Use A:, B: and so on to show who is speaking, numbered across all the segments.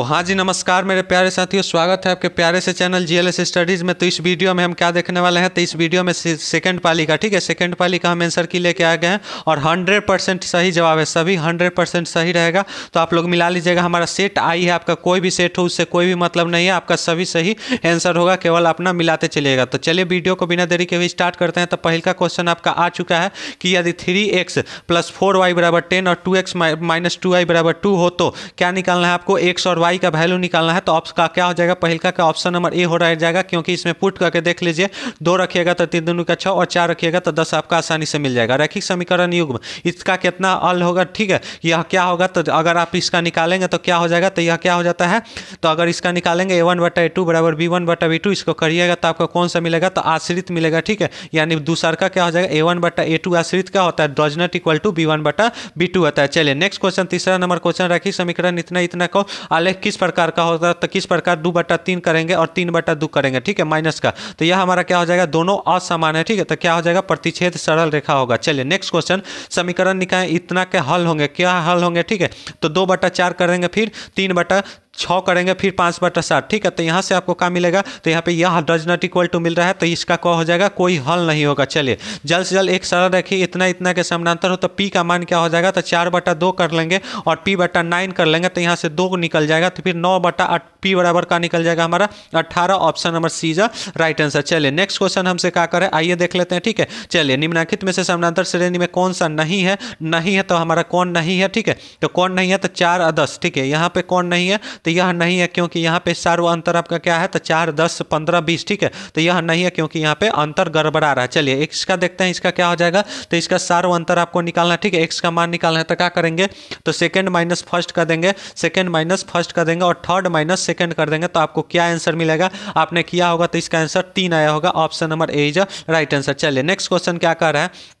A: तो हाँ जी नमस्कार मेरे प्यारे साथियों स्वागत है आपके प्यारे से चैनल जी स्टडीज़ में तो इस वीडियो में हम क्या देखने वाले हैं तो इस वीडियो में सेकंड पाली का ठीक है सेकंड पाली का हम आंसर की लेके आ गए हैं और 100 परसेंट सही जवाब है सभी 100 परसेंट सही रहेगा तो आप लोग मिला लीजिएगा हमारा सेट आई है आपका कोई भी सेट हो उससे कोई भी मतलब नहीं है आपका सभी सही आंसर होगा केवल अपना मिलाते चलिएगा तो चलिए वीडियो को बिना देरी के भी स्टार्ट करते हैं तो पहल का क्वेश्चन आपका आ चुका है कि यदि three X plus four Y बराबर टेन और two X minus two Y बराबर टू हो तो क्या निकालना है आपको एक्स और वाई वाई का वैल्यू निकालना है तो ऑप्शन का क्या हो जाएगा पहले का ऑप्शन नंबर ए हो रह जाएगा क्योंकि इसमें पुट करके देख लीजिए दो रखिएगा तो तीन दोनों का छः और चार रखिएगा तो दस आपका आसानी से मिल जाएगा रैखिक समीकरण युग इसका कितना अल होगा ठीक है यह क्या होगा तो अगर आप इसका निकालेंगे तो क्या हो जाएगा तो यह क्या हो जाता है तो अगर इसका निकालेंगे ए वन बटा ए टू बराबर बी वन बटा बी टू इसको करिएगा तो आपको कौन सा मिलेगा तो आश्रित मिलेगा ठीक है यानी दूसर का क्या हो जाएगा ए वन बटा ए टू आश्रित क्या होता है does not equal to B one बटा बी टू होता है चलिए नेक्स्ट क्वेश्चन तीसरा नंबर क्वेश्चन रखिए समीकरण इतना इतना को आलेख किस प्रकार का होगा तो किस प्रकार दो बटा तीन करेंगे और तीन बटा दो करेंगे ठीक है माइनस का तो यह हमारा क्या हो जाएगा दोनों असमान है ठीक है तो क्या हो जाएगा प्रतिच्छेद सरल रेखा होगा चलिए नेक्स्ट क्वेश्चन समीकरण निकाय इतना के हल होंगे क्या हल होंगे ठीक है तो दो बटा चार करेंगे फिर तीन बटा छः करेंगे फिर पाँच बटा सात ठीक है तो यहाँ से आपको क्या मिलेगा तो यहाँ पे यह डज नॉट इक्वल टू मिल रहा है तो इसका क्या हो जाएगा कोई हल नहीं होगा चलिए जल्द से जल्द एक सरल रखिए इतना इतना के समानांतर हो तो पी का मान क्या हो जाएगा तो चार बटा दो कर लेंगे और पी बटा नाइन कर लेंगे तो यहाँ से दो निकल जाएगा तो फिर नौ बटा पी बराबर का निकल जाएगा हमारा अट्ठारह option number C is right answer चलिए नेक्स्ट क्वेश्चन हमसे क्या करें आइए देख लेते हैं ठीक है चलिए निम्नांकित में से समानांतर श्रेणी में कौन सा नहीं है नहीं है तो हमारा कौन नहीं है ठीक है तो कौन नहीं है तो चार और दस ठीक है यहाँ पे कौन नहीं है तो यह नहीं है क्योंकि यहाँ पे चार अंतर आपका क्या है तो चार दस पंद्रह बीस ठीक है तो यह नहीं है क्योंकि यहाँ पे अंतर गड़बड़ा रहा है चलिए एक्स का देखते हैं इसका क्या हो जाएगा तो इसका सारो अंतर आपको निकालना ठीक है एक्स का मान निकालना है तो क्या करेंगे तो सेकेंड माइनस फर्स्ट कर देंगे सेकेंड माइनस फर्स्ट कर देंगे और थर्ड माइनस सेकेंड कर देंगे तो आपको क्या आंसर मिलेगा आपने किया होगा तो इसका आंसर तीन आया होगा option number A is right answer चलिए नेक्स्ट क्वेश्चन क्या कर रहा है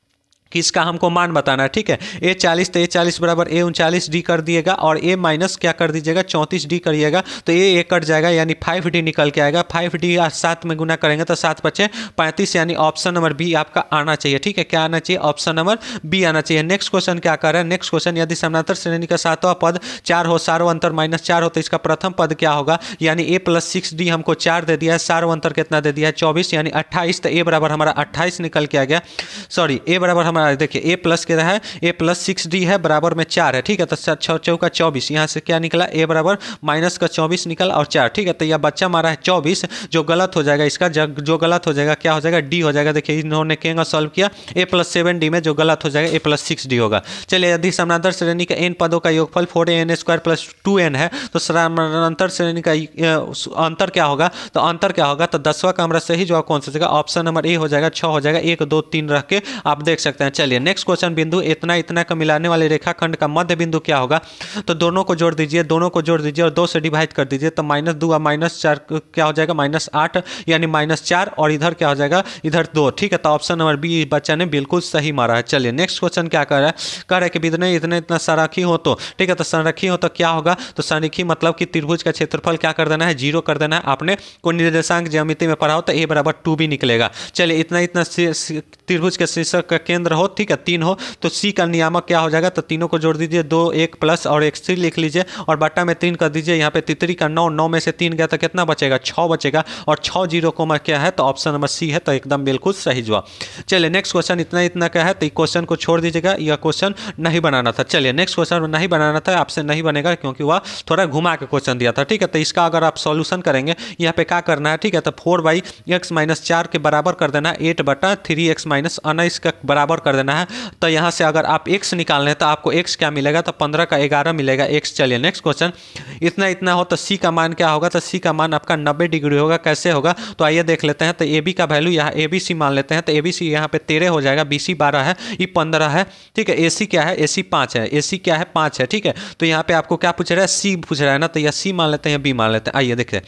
A: किसका हमको मान बताना है ठीक है ए चालीस तो ए चालीस बराबर ए उनचालीस डी कर दिएगा और ए माइनस क्या कर दीजिएगा चौंतीस डी करिएगा तो ए ए कट जाएगा यानी फाइव डी निकल के आएगा फाइव डी सात में गुना करेंगे तो सात बचे पैंतीस यानी ऑप्शन नंबर बी आपका आना चाहिए ठीक है क्या आना चाहिए ऑप्शन नंबर बी आना चाहिए नेक्स्ट क्वेश्चन क्या कर रहा है नेक्स्ट क्वेश्चन यदि समानांतर श्रेणी का सातवा पद चार हो सारो अंतर माइनस चार हो तो इसका प्रथम पद क्या होगा यानी ए प्लस सिक्स डी हमको चार दे दिया है सारो अंतर कितना दे दिया है चौबीस यानी अट्ठाईस तो ए बराबर हमारा अट्ठाईस निकल के आ गया सॉरी ए बराबर कितना देखिए ए प्लस कह रहा है ए प्लस सिक्स डी है बराबर में चार है ठीक है तो छः चौका चौबीस यहाँ से क्या निकला ए बराबर माइनस का चौबीस निकला और चार ठीक है तो यह बच्चा मारा है चौबीस जो गलत हो जाएगा इसका जो गलत हो जाएगा क्या हो जाएगा डी हो जाएगा देखिए इन्होंने कहेंगे सॉल्व किया ए प्लस सेवन डी में जो गलत हो जाएगा ए प्लस सिक्स डी होगा चलिए यदि समानांतर श्रेणी का एन पदों का योगफल four N square plus two N है तो समानांतर श्रेणी का अंतर क्या होगा तो अंतर क्या होगा तो दसवा का हमारा सही जवाब कौन सा होगा ऑप्शन नंबर ए हो जाएगा छः हो जाएगा एक दो तीन रख के आप देख सकते हैं हैं चलिए नेक्स्ट क्वेश्चन बिंदु इतना इतना का मिलाने वाले रेखाखंड का मध्य बिंदु क्या होगा तो दोनों को जोड़ दीजिए दोनों को जोड़ दीजिए और दो से डिवाइड कर दीजिए तो माइनस दो और माइनस चार क्या हो जाएगा माइनस आठ यानी माइनस चार और इधर क्या हो जाएगा इधर दो ठीक है तो ऑप्शन नंबर बी बच्चा ने बिल्कुल सही मारा है चलिए नेक्स्ट क्वेश्चन क्या कर रहा है कह रहा है कि बिंदु इतने इतना सराखी हो तो ठीक है तो सनरखी हो तो क्या होगा तो सनरखी मतलब कि त्रिभुज का क्षेत्रफल क्या कर देना है जीरो कर देना है आपने को निर्देशांक ज्यामिति में पढ़ा हो तो ए बराबर टू भी निकलेगा चलिए इतना इतना त्रिभुज के शीर्षक का केंद्र हो ठीक है तीन हो तो सी का नियामक क्या हो जाएगा तो तीनों को जोड़ दीजिए दो एक प्लस और एक सी लिख लीजिए और बट्टा में तीन कर दीजिए यहाँ पे तितरी का नौ नौ में से तीन गया तो कितना बचेगा छः बचेगा और छः जीरो को क्या है तो ऑप्शन नंबर सी है तो एकदम बिल्कुल सही जवाब चलिए नेक्स्ट क्वेश्चन इतना इतना क्या है तो क्वेश्चन को छोड़ दीजिएगा यह क्वेश्चन नहीं बनाना था चलिए नेक्स्ट क्वेश्चन नहीं बनाना था आपसे नहीं बनेगा क्योंकि वह थोड़ा घुमा के क्वेश्चन दिया था ठीक है तो इसका अगर आप सोल्यूशन करेंगे यहाँ पे क्या करना है ठीक है तो फोर बाई एक्स माइनस चार के बराबर कर देना एट बटा थ्री एक्स माइनस अनाइस का बराबर कर कर देना है तो यहाँ से अगर आप एक्स निकाल लें तो आपको एक्स क्या मिलेगा तो पंद्रह का ग्यारह मिलेगा एक्स चलिए नेक्स्ट क्वेश्चन इतना इतना हो तो सी का मान क्या होगा तो सी का मान आपका नब्बे डिग्री होगा कैसे होगा तो आइए देख लेते हैं तो ए बी का वैल्यू यहाँ ए बी सी मान लेते हैं तो ए बी सी यहाँ पे तेरह हो जाएगा बी सी बारह है ये पंद्रह है ठीक है ए सी क्या है ए सी पाँच है ए सी क्या है पाँच है ठीक है तो यहाँ पे आपको क्या पूछ रहा है सी पूछ रहा है ना तो यह सी मान लेते हैं बी मान लेते हैं आइए देखिए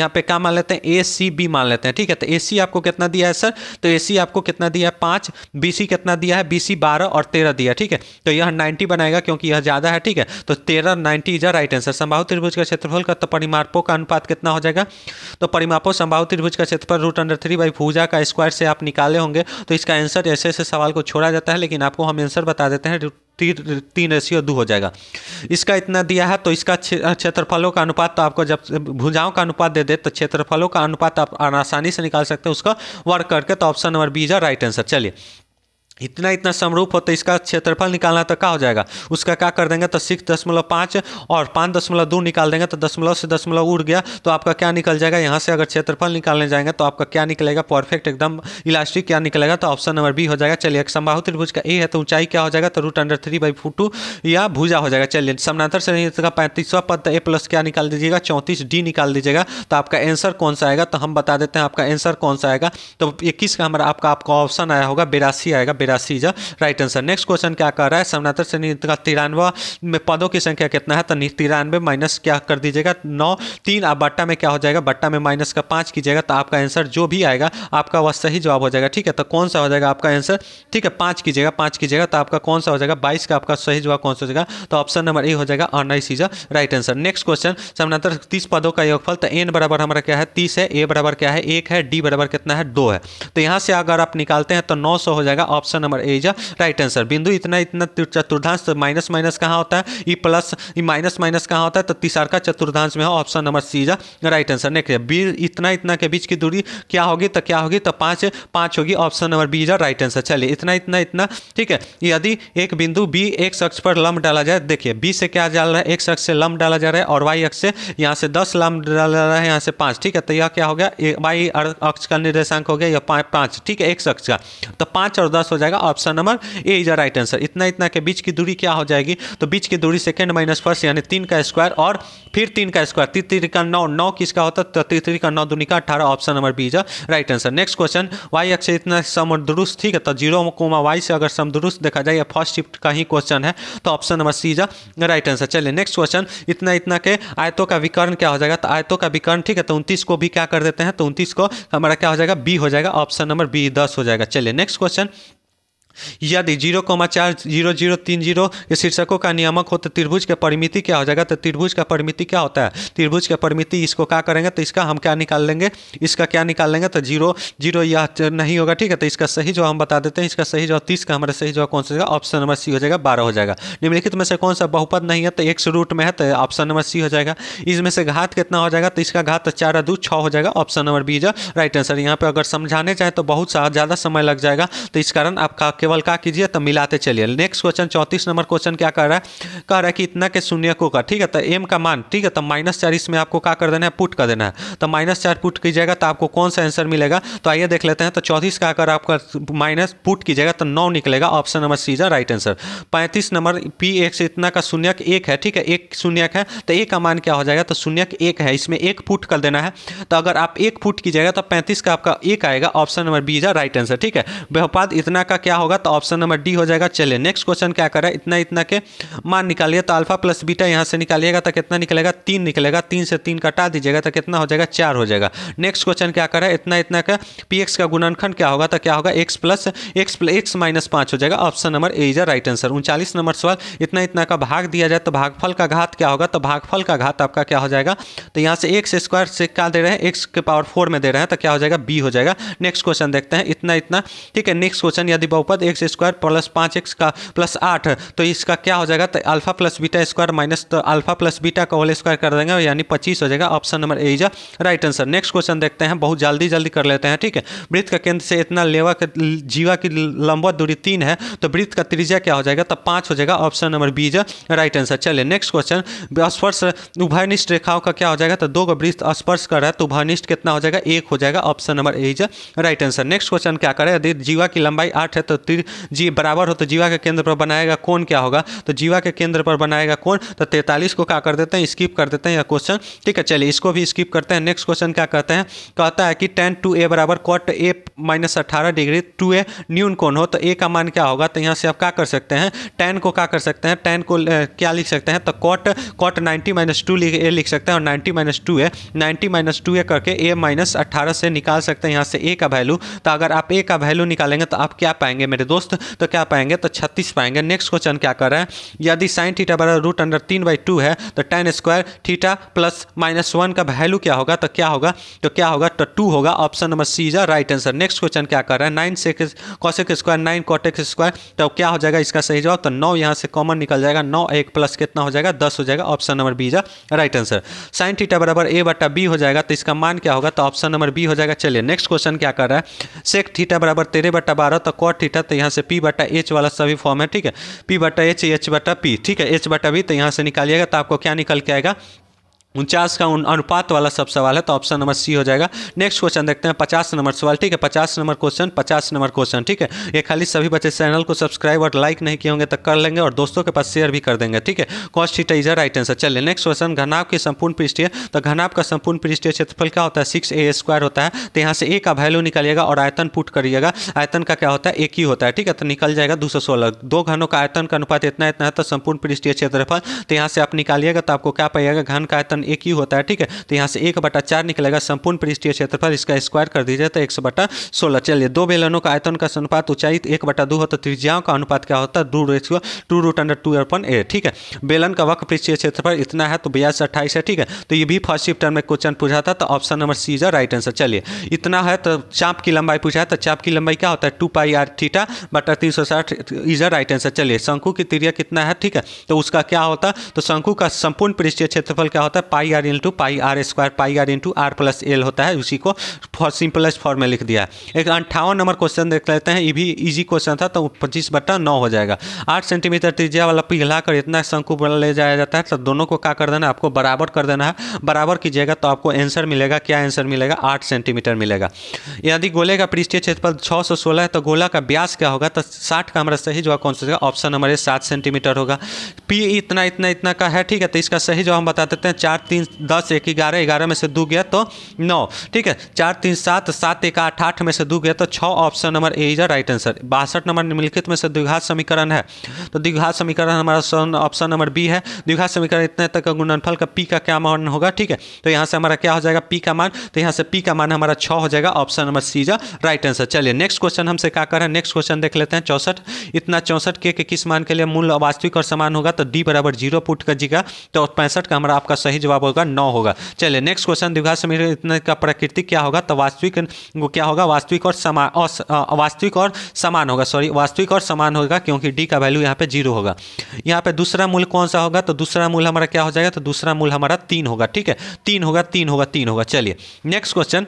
A: यहाँ पे क्या मान लेते हैं ए सी बी मान लेते हैं ठीक है तो ए सी आपको कितना दिया है सर तो ए सी आपको कितना दिया है पाँच बी सी कितना दिया दिया है बी सी बारह और तेरह दिया ठीक है तो यह नाइन्टी बनाएगा क्योंकि यह ज़्यादा है ठीक है तो तेरह नाइन्टी इज राइट आंसर संभाव त्रिभुज का क्षेत्रफल का तो परिमापों का अनुपात कितना हो जाएगा तो परिमापो संभाव त्रिभुज का क्षेत्रफल रूट अंडर थ्री बाई भूजा का स्क्वायर से आप निकाले होंगे तो इसका आंसर ऐसे ऐसे सवाल को छोड़ा जाता है लेकिन आपको हम आंसर बता देते हैं तीन रेशियो दो हो जाएगा इसका इतना दिया है तो इसका क्षेत्रफलों का अनुपात तो आपको जब भुजाओं का अनुपात दे दे तो क्षेत्रफलों का अनुपात आप आसानी से निकाल सकते हैं उसका वर्क करके तो option number B is right answer चलिए इतना इतना समरूप होता तो है इसका क्षेत्रफल निकालना तो क्या हो जाएगा उसका क्या कर देंगे तो सिक्स दशमलव पाँच और पाँच दशमलव दो निकाल देंगे तो दशमलव से दशमलव उड़ गया तो आपका क्या निकल जाएगा यहाँ से अगर क्षेत्रफल निकालने जाएंगे तो आपका क्या निकलेगा परफेक्ट एकदम इलास्टिक क्या निकलेगा तो ऑप्शन नंबर बी हो जाएगा चलिए एक संभाव त्रिभुज का ए है तो ऊंचाई क्या हो जाएगा तो रूट अंडर थ्री बाई फूटू या भूजा हो जाएगा चलिए समानांतर से का पैंतीसवा पद तो ए प्लस क्या निकाल दीजिएगा चौंतीस डी निकाल दीजिएगा तो आपका आंसर कौन सा आएगा तो हम बता देते हैं आपका आंसर कौन सा आएगा तो इक्कीस का हमारा आपका आपका ऑप्शन आया होगा बेरासी आएगा आएगा सी जा राइट आंसर नेक्स्ट क्वेश्चन क्या कर रहा है समानांतर श्रेणी का तिरानवा में पदों की संख्या कितना है तो तिरानवे माइनस क्या कर दीजिएगा नौ तीन आप बट्टा में क्या हो जाएगा बट्टा में माइनस का पाँच कीजिएगा तो आपका आंसर जो भी आएगा आपका वह सही जवाब हो जाएगा ठीक है तो कौन सा हो जाएगा आपका आंसर ठीक है पाँच कीजिएगा पाँच कीजिएगा तो आपका कौन सा हो जाएगा बाईस का आपका सही जवाब कौन सा हो जाएगा तो ऑप्शन नंबर ए हो जाएगा अनाइस is right answer next question समानांतर तीस पदों का योगफल तो एन बराबर हमारा क्या है तीस है ए बराबर क्या है एक है डी बराबर कितना है दो है तो यहाँ से अगर आप निकालते हैं तो नौ हो जाएगा option option number A is right answer बिंदु इतना इतना चतुर्थांश माइनस माइनस कहाँ होता है ई प्लस ई माइनस माइनस कहाँ होता है तो का चतुर्थांश में हो option number C is right answer next B इतना इतना के बीच की दूरी क्या होगी तो क्या होगी तो पाँच पाँच होगी option number B is right answer चलिए इतना इतना इतना ठीक है यदि एक बिंदु बी एक शख्स पर लम्ब डाला जाए देखिए बी से क्या डाल रहा है एक शख्स से लम्ब डाला जा रहा है और वाई अक्ष से यहाँ से दस लम्ब डाला जा रहा है यहाँ से पाँच ठीक है तो यह क्या हो गया वाई अक्ष का निर्देशांक हो गया यह पाँच ठीक है एक शख्स का तो पाँच और दस हो जाएगा जाएगा option number A is right answer इतना इतना के बीच की दूरी क्या हो जाएगी तो बीच की दूरी सेकेंड माइनस फर्स्ट यानी तीन का स्क्वायर और फिर तीन का स्क्वायर तीन तीन का नौ नौ किसका होता तो तीन तीन का नौ दूनी का अठारह option number B is right answer next question Y अक्ष इतना समदुरुस्त ठीक है तो जीरो कोमा वाई से अगर समदुरुस्त देखा जाए फर्स्ट शिफ्ट का ही क्वेश्चन है तो option number C is right answer चलिए नेक्स्ट क्वेश्चन इतना इतना के आयतों का विकर्ण क्या हो जाएगा तो आयतों का विकर्ण ठीक है तो उनतीस को भी क्या कर देते हैं तो उनतीस को हमारा क्या हो जाएगा बी हो जाएगा ऑप्शन नंबर बी दस हो जाएगा चलिए नेक्स्ट क्वेश्चन यदि जीरो कोमा चार जीरो जीरो तीन जीरो के शीर्षकों का नियामक हो तो त्रिभुज का परिमिति क्या हो जाएगा तो त्रिभुज का परिमिति क्या होता है त्रिभुज का परिमिति इसको क्या करेंगे तो इसका हम क्या निकाल लेंगे इसका क्या निकाल लेंगे तो जीरो जीरो यह नहीं होगा ठीक है तो इसका सही जो हम बता देते हैं इसका सही जो तीस का हमारा सही जो कौन सा ऑप्शन नंबर सी हो जाएगा बारह हो जाएगा निम्नलिखित में से कौन सा बहुपद नहीं है तो एक रूट में है तो ऑप्शन नंबर सी हो जाएगा इसमें से घात कितना हो जाएगा तो इसका घात चार दू छः हो जाएगा ऑप्शन नंबर बी जो राइट आंसर यहाँ पे अगर समझाने चाहे तो बहुत ज़्यादा समय लग जाएगा तो इस कारण आपका केवल का कीजिए तो मिलाते चलिए नेक्स्ट क्वेश्चन चौंतीस नंबर क्वेश्चन क्या कर रहा है कह रहा है कि इतना के शून्य को का ठीक है तो एम का मान ठीक है तो माइनस चार इसमें आपको क्या कर देना है पुट कर देना है तो माइनस चार पुट कीजिएगा तो आपको कौन सा आंसर मिलेगा तो आइए देख लेते हैं तो चौंतीस का अगर आपका माइनस पुट कीजिएगा तो नौ निकलेगा ऑप्शन नंबर सी जा राइट आंसर पैंतीस नंबर पी से इतना का शून्य एक है ठीक है एक शून्य है तो एक का मान क्या हो जाएगा तो शून्य एक है इसमें एक फुट कर देना है तो अगर आप एक फुट कीजिएगा तो पैंतीस का आपका एक आएगा ऑप्शन नंबर बी जा राइट आंसर ठीक है व्यपात इतना का क्या होगा होगा तो ऑप्शन नंबर डी हो जाएगा चलिए नेक्स्ट क्वेश्चन क्या कर इतना इतना के मान निकालिए तो अल्फा प्लस बीटा यहाँ से निकालिएगा तो कितना निकलेगा तीन निकलेगा तीन से तीन कटा दीजिएगा तो कितना हो जाएगा चार हो जाएगा नेक्स्ट क्वेश्चन क्या कर इतना इतना का पी का गुणनखंड क्या होगा तो क्या होगा X plus X X minus पाँच हो जाएगा option number A is right answer उनचालीस नंबर सवाल इतना इतना का भाग दिया जाए तो भागफल का घात क्या होगा तो भागफल का घात आपका क्या हो जाएगा तो यहाँ से एक्स स्क्वायर से क्या दे रहे हैं एक्स के पावर फोर में दे रहे हैं तो क्या हो जाएगा बी हो जाएगा नेक्स्ट क्वेश्चन देखते हैं इतना इतना ठीक है नेक्स्ट क्वेश्चन यदि बहुपद एक्स स्क्वायर प्लस पाँच एक्स का प्लस आठ तो इसका क्या हो जाएगा तो alpha plus beta square minus तो अल्फा प्लस बीटा का होल स्क्वायर कर देंगे यानी पच्चीस हो जाएगा ऑप्शन नंबर ए इजा राइट आंसर नेक्स्ट क्वेश्चन देखते हैं बहुत जल्दी जल्दी कर लेते हैं ठीक है वृत्त का केंद्र से इतना लेवा के जीवा की लंबा दूरी तीन है तो वृत्त का त्रिज्या क्या हो जाएगा तो पाँच हो जाएगा option number B is right answer चलिए नेक्स्ट क्वेश्चन स्पर्श उभयनिष्ठ रेखाओं का क्या हो जाएगा तो दो का वृत्त स्पर्श कर रहा है तो उभयनिष्ठ कितना हो जाएगा एक हो जाएगा ऑप्शन नंबर ए इजा राइट आंसर नेक्स्ट क्वेश्चन क्या करें यदि जीवा की लंबाई आठ है तो तिर जी बराबर हो तो जीवा के केंद्र पर बनाएगा कौन क्या होगा तो जीवा के केंद्र पर बनाएगा कौन तो तैंतालीस को क्या कर देते हैं स्किप कर देते हैं यह क्वेश्चन ठीक है चलिए इसको भी स्किप करते हैं नेक्स्ट क्वेश्चन क्या कहते हैं कहता है कि टेन टू ए बराबर कॉट ए माइनस अट्ठारह डिग्री टू ए न्यून कौन हो तो ए का मान क्या होगा तो यहाँ से आप क्या कर सकते हैं टेन को क्या कर सकते हैं टेन को क्या लिख सकते हैं तो cot cot ninety minus two A लिख सकते हैं और ninety minus two A ninety minus two A करके ए माइनस अट्ठारह से निकाल सकते हैं यहाँ से ए का वैल्यू तो अगर आप ए का वैल्यू निकालेंगे तो आप क्या पाएंगे मेरे दोस्त तो क्या पाएंगे तो छत्तीस पाएंगे नेक्स्ट क्वेश्चन क्या कर रहे हैं यदि साइन थीटा बराबर रूट अंडर तीन बाई टू है तो tan square theta plus minus one का वैल्यू क्या होगा तो क्या होगा तो क्या होगा तो टू होगा option number C is right answer next question क्या कर रहा है nine sec x cosec square nine cot x square तो क्या हो जाएगा इसका सही जवाब तो नौ यहाँ से कॉमन निकल जाएगा नौ एक प्लस कितना हो जाएगा दस हो जाएगा option number B is right answer sine theta बराबर ए बटा बी हो जाएगा तो इसका मान क्या होगा तो ऑप्शन नंबर बी हो जाएगा चलिए नेक्स्ट क्वेश्चन क्या कर रहा है सेक थीटा बराबर तेरह बटा बारह तो कॉट थीटा तो यहाँ से पी बटा एच वाला सभी फॉर्म है ठीक है पी बटा एच एच बटा पी ठीक है एच बटा बी तो यहाँ से निकालिएगा तो आपको क्या निकल के आएगा उनचास का अनुपात वाला सब सवाल है तो ऑप्शन नंबर सी हो जाएगा नेक्स्ट क्वेश्चन देखते हैं पचास नंबर सवाल ठीक है पचास नंबर क्वेश्चन पचास नंबर क्वेश्चन ठीक है ये खाली सभी बच्चे चैनल को सब्सक्राइब और लाइक नहीं किए होंगे तो कर लेंगे और दोस्तों के पास शेयर भी कर देंगे ठीक है कॉस्ट थीटा राइट आंसर चलिए नेक्स्ट क्वेश्चन घनाव की संपूर्ण पृष्ठीय तो घनाव का संपूर्ण पृष्ठ क्षेत्रफल क्या होता है सिक्स ए स्क्वायर होता है तो यहाँ से ए का वैल्यू निकालिएगा और आयतन पुट करिएगा आयतन का क्या होता है एक ही होता है ठीक है तो निकल जाएगा दो सौ सोलह दो घनों का आयतन का अनुपात इतना इतना है तो संपूर्ण पृष्ठ क्षेत्रफल तो यहाँ से आप निकालिएगा तो आपको क्या पाइएगा घन का आयतन एक ही होता है ठीक है तो यहाँ से एक बटा चार निकलेगा संपूर्ण पृष्ठीय क्षेत्रफल इसका स्क्वायर कर दीजिए तो एक सौ बटा सोलह चलिए दो बेलनों का आयतन का अनुपात ऊंचाई एक बटा दो हो तो त्रिज्याओं का अनुपात क्या होता है two ratio two root under two अपन ए ठीक है बेलन का वक्र पृष्ठीय क्षेत्रफल इतना है तो ब्याज अट्ठाईस है ठीक है तो ये भी फर्स्ट चैप्टर में क्वेश्चन पूछा था तो option number C is right answer चलिए इतना है तो चाप की लंबाई पूछा है तो चाप की लंबाई क्या होता है टू पाई आर थीटा बटा तीन सौ साठ इज राइट आंसर चलिए शंकु की त्रिया कितना है ठीक है तो उसका क्या होता है तो शंकु का संपूर्ण पृष्ठीय क्षेत्रफल क्या होता है pi R into pi R square pi R into R plus L होता है उसी को फॉर सिंपलेस्ट फॉर्म में लिख दिया है एक अंठावन नंबर क्वेश्चन देख लेते हैं ये भी इजी क्वेश्चन था तो पच्चीस बट्टा नौ हो जाएगा आठ सेंटीमीटर त्रिज्या वाला पिघला कर इतना शंकु ले जाया जाता है तो दोनों को क्या कर देना है आपको बराबर कर देना है बराबर कीजिएगा तो आपको आंसर मिलेगा क्या आंसर मिलेगा आठ सेंटीमीटर मिलेगा यदि गोले का पृष्ठीय क्षेत्रफल छः सौ सोलह है तो गोला का ब्यास क्या होगा तो साठ का हमारा सही जवाब कौन सा होगा ऑप्शन नंबर ए सात सेंटीमीटर होगा पी इतना इतना इतना का है ठीक है तो इसका सही जवाब हम बता देते हैं चार चार तीन दस एक ग्यारह ग्यारह में से दो गया तो नौ ठीक है चार तीन सात सात एक आठ आठ में से दो गया तो छः option number A is right answer बासठ नंबर निम्नलिखित में से द्विघात समीकरण है तो द्विघात समीकरण हमारा ऑप्शन नंबर बी है द्विघात समीकरण इतने तक का गुणनफल का पी का क्या मान होगा ठीक है तो यहाँ से हमारा क्या हो जाएगा पी का मान तो यहाँ से पी का मान हमारा छः हो जाएगा option number C is right answer चलिए नेक्स्ट क्वेश्चन हमसे क्या करें नेक्स्ट क्वेश्चन देख लेते हैं चौसठ इतना चौसठ के, किस मान के लिए मूल वास्तविक और समान होगा तो डी बराबर जीरो पुट का जी का तो पैंसठ का हमारा आपका सही जवाब होगा नौ होगा चलिए नेक्स्ट क्वेश्चन द्विघात समीकरण का प्रकृति क्या होगा तो वास्तविक क्या होगा वास्तविक और समान वास्तविक और समान होगा सॉरी वास्तविक और समान होगा क्योंकि डी का वैल्यू यहाँ पे जीरो होगा यहाँ पे दूसरा मूल कौन सा होगा तो दूसरा मूल हमारा क्या हो जाएगा तो दूसरा मूल हमारा तीन होगा ठीक है तीन होगा तीन होगा तीन होगा चलिए नेक्स्ट क्वेश्चन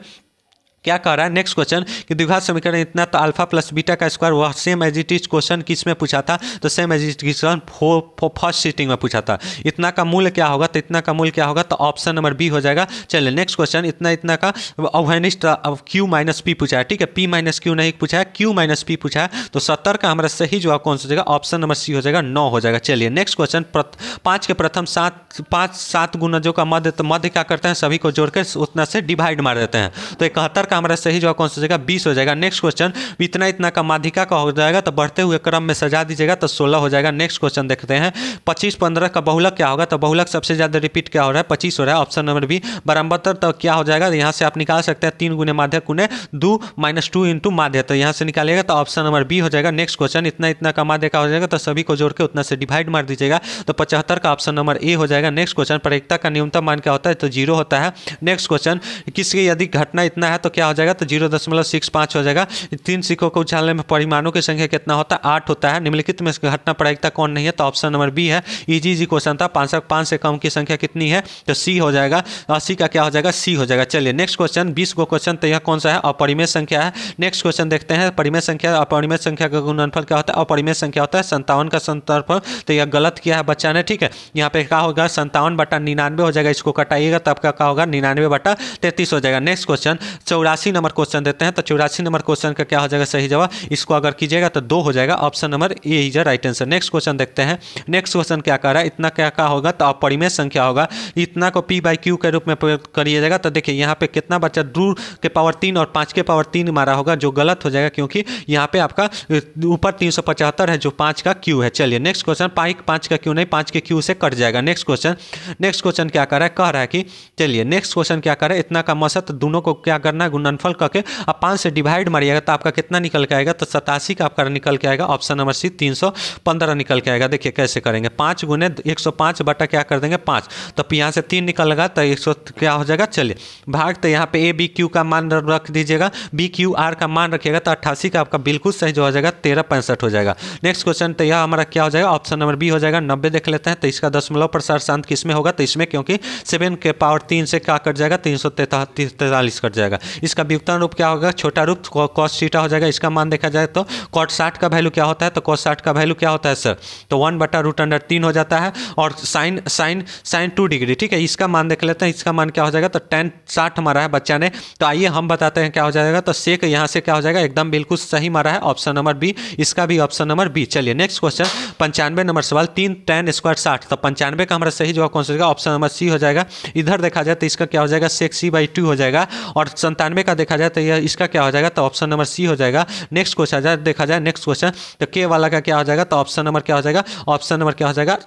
A: क्या कह रहा है नेक्स्ट क्वेश्चन कि द्विघात समीकरण इतना तो अल्फा प्लस बीटा का स्क्वायर वह same as it is question किस में पूछा था तो same as it first sitting में पूछा था इतना का मूल्य क्या होगा तो इतना का मूल्य क्या होगा तो ऑप्शन नंबर बी हो जाएगा चलिए नेक्स्ट क्वेश्चन इतना इतना का अवहनिष्ट क्यू माइनस पी पूछा है ठीक है पी माइनस क्यू नहीं पूछा है क्यू माइनस पी पूछा है तो सत्तर का हमारा सही जवाब कौन सा हो जाएगा ऑप्शन नंबर सी हो जाएगा नौ हो जाएगा चलिए नेक्स्ट क्वेश्चन पाँच के प्रथम सात पाँच सात गुणजों का मध्य तो मध्य क्या करते हैं सभी को जोड़कर उतना से डिवाइड मार देते हैं तो इकहत्तर का हमारा सही जवाब कौन सा हो जाएगा बीस हो जाएगा नेक्स्ट क्वेश्चन इतना इतना का माधिका का हो जाएगा तो बढ़ते हुए क्रम में सजा दीजिएगा तो सोलह हो जाएगा नेक्स्ट क्वेश्चन देखते हैं पच्चीस पंद्रह का बहुलक क्या होगा तो बहुलक सबसे ज़्यादा रिपीट क्या हो रहा है पच्चीस हो रहा है ऑप्शन नंबर बी बराबर तो क्या हो जाएगा यहाँ से आप निकाल सकते हैं तीन गुने माध्यक गुने दो माइनस टू इंटू माध्य तो यहाँ से निकालिएगा तो ऑप्शन नंबर बी हो जाएगा नेक्स्ट क्वेश्चन इतना इतना का माध्य का हो जाएगा तो सभी को जोड़ के उतना से डिवाइड मार दीजिएगा तो पचहत्तर का ऑप्शन नंबर ए हो जाएगा नेक्स्ट क्वेश्चन पर एकता का न्यूनतम मान क्या होता है तो जीरो होता है नेक्स्ट क्वेश्चन किसकी यदि घटना इतना है तो क्या हो जाएगा तो जीरो दशमलव सिक्स पाँच हो जाएगा तीन सिक्कों को उछालने में परिमाणों की संख्या कितना होता है आठ होता है निम्नलिखित में घटना प्रायिकता कौन नहीं है तो ऑप्शन नंबर बी है ईजी जी क्वेश्चन था पाँच सौ पाँच से कम की संख्या कितनी है तो सी हो जाएगा अस्सी का क्या हो जाएगा सी हो जाएगा चलिए नेक्स्ट क्वेश्चन बीस को क्वेश्चन तो यह कौन सा है अपरिमेय संख्या है नेक्स्ट क्वेश्चन देखते हैं परिमेय संख्या अपरिमेय संख्या का गुणनफल क्या होता है अपरिमेय संख्या होता है संतावन का संतर्फल तो यह गलत किया है बच्चा ने ठीक है यहाँ पे क्या होगा संतावन बटा निन्यानवे हो जाएगा इसको कटाइएगा तब का क्या होगा निन्यानवे बटा तैतीस हो जाएगा नेक्स्ट क्वेश्चन चौरा चौरासी नंबर क्वेश्चन देते हैं तो चौरासी नंबर क्वेश्चन का क्या हो जाएगा सही जवाब इसको अगर कीजिएगा तो दो हो जाएगा option number A is a right answer next question देखते हैं नेक्स्ट क्वेश्चन क्या कर रहा है इतना क्या क्या होगा तो अपरिमेय संख्या होगा इतना को पी बाई क्यू के रूप में करिए जाएगा तो देखिए यहाँ पे कितना बच्चा दू के पावर तीन और पाँच के पावर तीन मारा होगा जो गलत हो जाएगा क्योंकि यहाँ पे आपका ऊपर तीन सौ पचहत्तर है जो पाँच का क्यू है चलिए नेक्स्ट क्वेश्चन पाइक पाँच का क्यू नहीं पाँच के क्यू से कट जाएगा नेक्स्ट क्वेश्चन नेक्स्ट क्वेश्चन क्या कर रहा है कह रहा है कि चलिए नेक्स्ट क्वेश्चन क्या कर रहा है इतना का मसत तो दोनों को क्या करना है गुणनफल करके अब पाँच से डिवाइड मारिएगा तो आपका कितना निकल के आएगा तो सतासी का आपका निकल के आएगा ऑप्शन नंबर सी तीन सौ पंद्रह निकल के आएगा देखिए कैसे करेंगे पाँच गुने एक सौ पाँच बटा क्या कर देंगे पाँच तो यहाँ से तीन निकलेगा तो एक सौ क्या हो जाएगा चलिए भाग तो यहाँ पर ए बी क्यू का मान रख दीजिएगा बी क्यू आर का मान रखिएगा तो अट्ठासी का आपका बिल्कुल सही जो हो जाएगा तेरह पैंसठ हो जाएगा नेक्स्ट क्वेश्चन तो यह हमारा क्या हो जाएगा ऑप्शन नंबर बी हो जाएगा नब्बे देख लेते हैं तो इसका दशमलव प्रसार शांत किसमें होगा तो इसमें क्योंकि सेवन के पावर तीन से क्या कट जाएगा तीन सौ तैतालीस कट जाएगा इसका व्युत्पन्न रूप क्या होगा छोटा रूप कॉस सीटा हो जाएगा इसका मान देखा जाए तो कॉट साठ का वैल्यू क्या होता है तो कॉस साठ का वैल्यू क्या होता है सर तो वन बटा रूट अंडर तीन हो जाता है और sine sine sine two degree ठीक है इसका मान देख लेते हैं इसका मान क्या हो जाएगा तो टेन साठ मारा है बच्चा ने तो आइए हम बताते हैं क्या हो जाएगा तो सेक यहाँ से क्या हो जाएगा एकदम बिल्कुल सही मारा है ऑप्शन नंबर बी इसका भी ऑप्शन नंबर बी चलिए नेक्स्ट क्वेश्चन पंचानवे नंबर सवाल तीन टेन स्क्वायर साठ तो पंचानवे का हमारा सही जवाब कौन सा होगा ऑप्शन नंबर सी हो जाएगा इधर देखा जाए तो इसका क्या हो जाएगा सेक सी बाई टू हो जाएगा और संतानवे बॉम्बे का देखा जाए तो यह इसका क्या हो जाएगा तो ऑप्शन नंबर सी हो जाएगा नेक्स्ट क्वेश्चन आ जाए देखा जाए नेक्स्ट क्वेश्चन तो के वाला का क्या हो जाएगा तो ऑप्शन नंबर क्या हो जाएगा ऑप्शन नंबर क्या हो जाएगा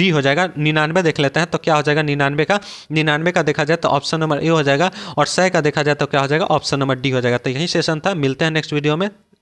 A: डी हो जाएगा निन्यानवे देख लेते हैं तो क्या हो जाएगा निन्यानवे का निन्यानवे का देखा जाए तो ऑप्शन नंबर ए हो जाएगा और सय का देखा जाए तो क्या हो जाएगा ऑप्शन नंबर डी हो जाएगा तो यही सेशन था मिलते हैं नेक्स्ट वीडियो में